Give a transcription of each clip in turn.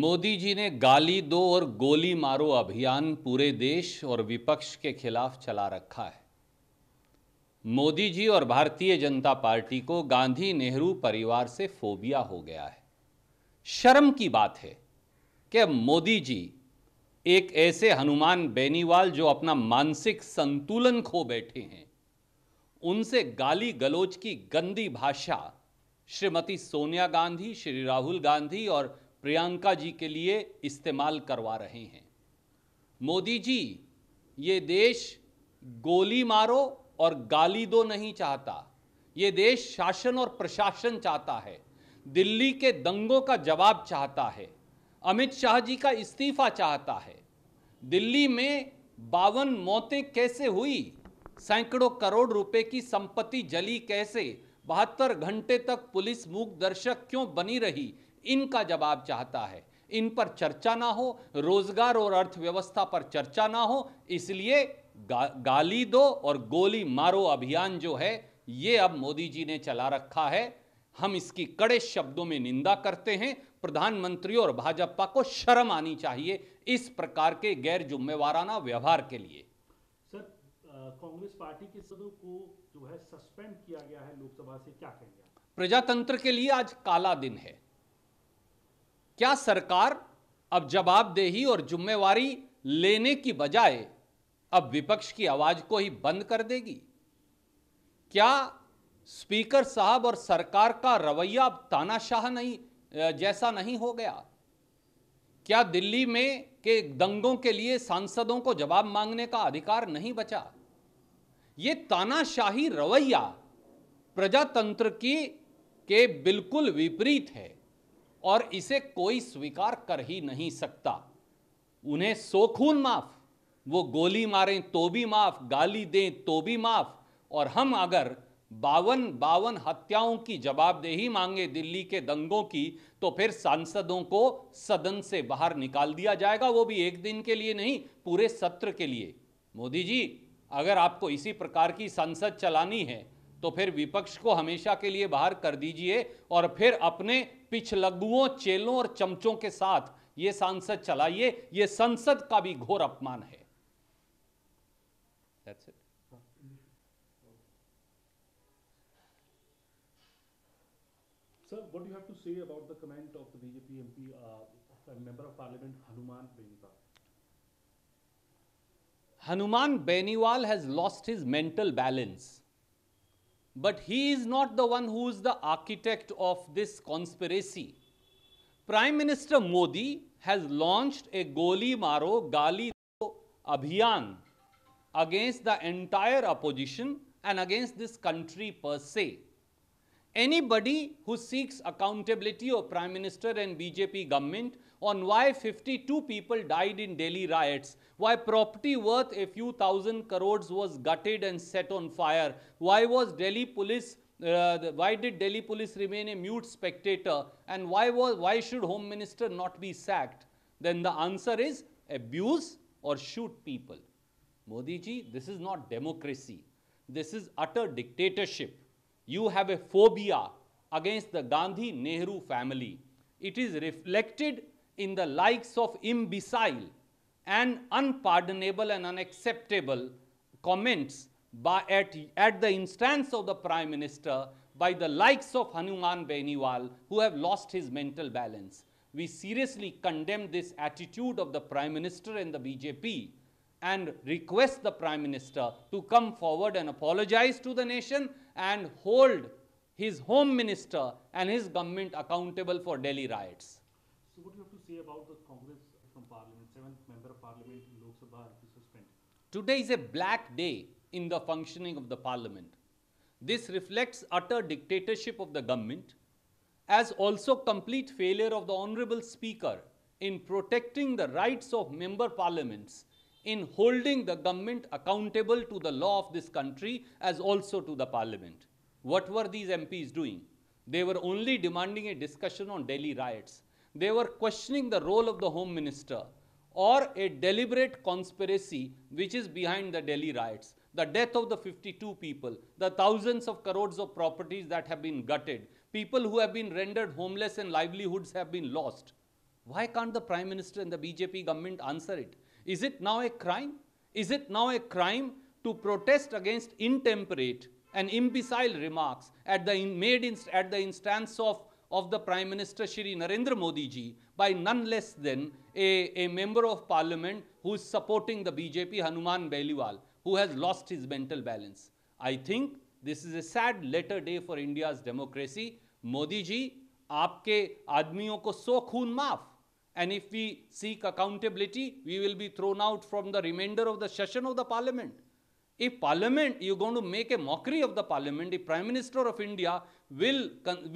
मोदी जी ने गाली दो और गोली मारो अभियान पूरे देश और विपक्ष के खिलाफ चला रखा है मोदी जी और भारतीय जनता पार्टी को गांधी नेहरू परिवार से फोबिया हो गया है शर्म की बात है कि मोदी जी एक ऐसे हनुमान बेनीवाल जो अपना मानसिक संतुलन खो बैठे हैं उनसे गाली गलोच की गंदी भाषा श्रीमती सोनिया गांधी श्री राहुल गांधी और प्रियंका जी के लिए इस्तेमाल करवा रहे हैं मोदी जी ये देश गोली मारो और गाली दो नहीं चाहता ये देश शासन और प्रशासन चाहता है दिल्ली के दंगों का जवाब चाहता है अमित शाह जी का इस्तीफा चाहता है दिल्ली में बावन मौतें कैसे हुई सैकड़ों करोड़ रुपए की संपत्ति जली कैसे बहत्तर घंटे तक पुलिस मूक दर्शक क्यों बनी रही इनका जवाब चाहता है इन पर चर्चा ना हो रोजगार और अर्थव्यवस्था पर चर्चा ना हो इसलिए गा, गाली दो और गोली मारो अभियान जो है ये अब मोदी जी ने चला रखा है हम इसकी कड़े शब्दों में निंदा करते हैं प्रधानमंत्री और भाजपा को शर्म आनी चाहिए इस प्रकार के गैर जुम्मेवाराना व्यवहार के लिए सर कांग्रेस पार्टी के सदस्यों को जो है सस्पेंड किया गया है लोकसभा से क्या कहेंगे प्रजातंत्र के लिए आज काला दिन है क्या सरकार अब जवाबदेही और जिम्मेवारी लेने की बजाय अब विपक्ष की आवाज को ही बंद कर देगी क्या स्पीकर साहब और सरकार का रवैया अब तानाशाह नहीं जैसा नहीं हो गया क्या दिल्ली में के दंगों के लिए सांसदों को जवाब मांगने का अधिकार नहीं बचा ये तानाशाही रवैया प्रजातंत्र की के बिल्कुल विपरीत है और इसे कोई स्वीकार कर ही नहीं सकता उन्हें सोखून माफ वो गोली मारें तो भी माफ गाली दें तो भी माफ और हम अगर बावन बावन हत्याओं की जवाबदेही मांगे दिल्ली के दंगों की तो फिर सांसदों को सदन से बाहर निकाल दिया जाएगा वो भी एक दिन के लिए नहीं पूरे सत्र के लिए मोदी जी अगर आपको इसी प्रकार की संसद चलानी है तो फिर विपक्ष को हमेशा के लिए बाहर कर दीजिए और फिर अपने पिछलगुओं चेलों और चमचों के साथ ये सांसद चलाइए ये संसद का भी घोर अपमान है Sir, what do you have to say about the comment of the BJP MP, uh, a member of parliament Hanuman Beniwal? Hanuman Beniwal has lost his mental balance. But he is not the one who is the architect of this conspiracy. Prime Minister Modi has launched a Goli Maro Gali Abhiyan against the entire opposition and against this country per se. Anybody who seeks accountability of Prime Minister and BJP government on why 52 people died in Delhi riots, why property worth a few thousand crores was gutted and set on fire, why was Delhi police uh, why did Delhi police remain a mute spectator and why, was, why should home minister not be sacked? Then the answer is abuse or shoot people. Modi ji, this is not democracy. This is utter dictatorship you have a phobia against the Gandhi Nehru family. It is reflected in the likes of imbecile and unpardonable and unacceptable comments by, at, at the instance of the Prime Minister by the likes of Hanuman Beniwal who have lost his mental balance. We seriously condemn this attitude of the Prime Minister and the BJP and request the Prime Minister to come forward and apologize to the nation and hold his Home Minister and his government accountable for Delhi riots. So what do you have to say about the Congress from Parliament, 7th Member of Parliament in Lok Sabha to suspend? Today is a black day in the functioning of the Parliament. This reflects utter dictatorship of the government as also complete failure of the Honorable Speaker in protecting the rights of member parliaments in holding the government accountable to the law of this country as also to the parliament. What were these MPs doing? They were only demanding a discussion on Delhi riots. They were questioning the role of the Home Minister or a deliberate conspiracy which is behind the Delhi riots, the death of the 52 people, the thousands of crores of properties that have been gutted, people who have been rendered homeless and livelihoods have been lost. Why can't the Prime Minister and the BJP government answer it? Is it now a crime? Is it now a crime to protest against intemperate and imbecile remarks at the in, made in, at the instance of of the Prime Minister Shri Narendra Modi ji by none less than a, a member of parliament who is supporting the BJP, Hanuman Beliwal, who has lost his mental balance. I think this is a sad letter day for India's democracy. Modi ji, आपके आदमियों को so खून माफ and if we seek accountability, we will be thrown out from the remainder of the session of the parliament. If parliament, you're going to make a mockery of the parliament, the Prime Minister of India will,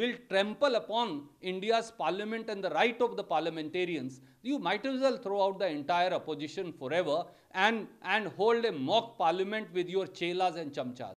will trample upon India's parliament and the right of the parliamentarians, you might as well throw out the entire opposition forever and, and hold a mock parliament with your chelas and chamchas.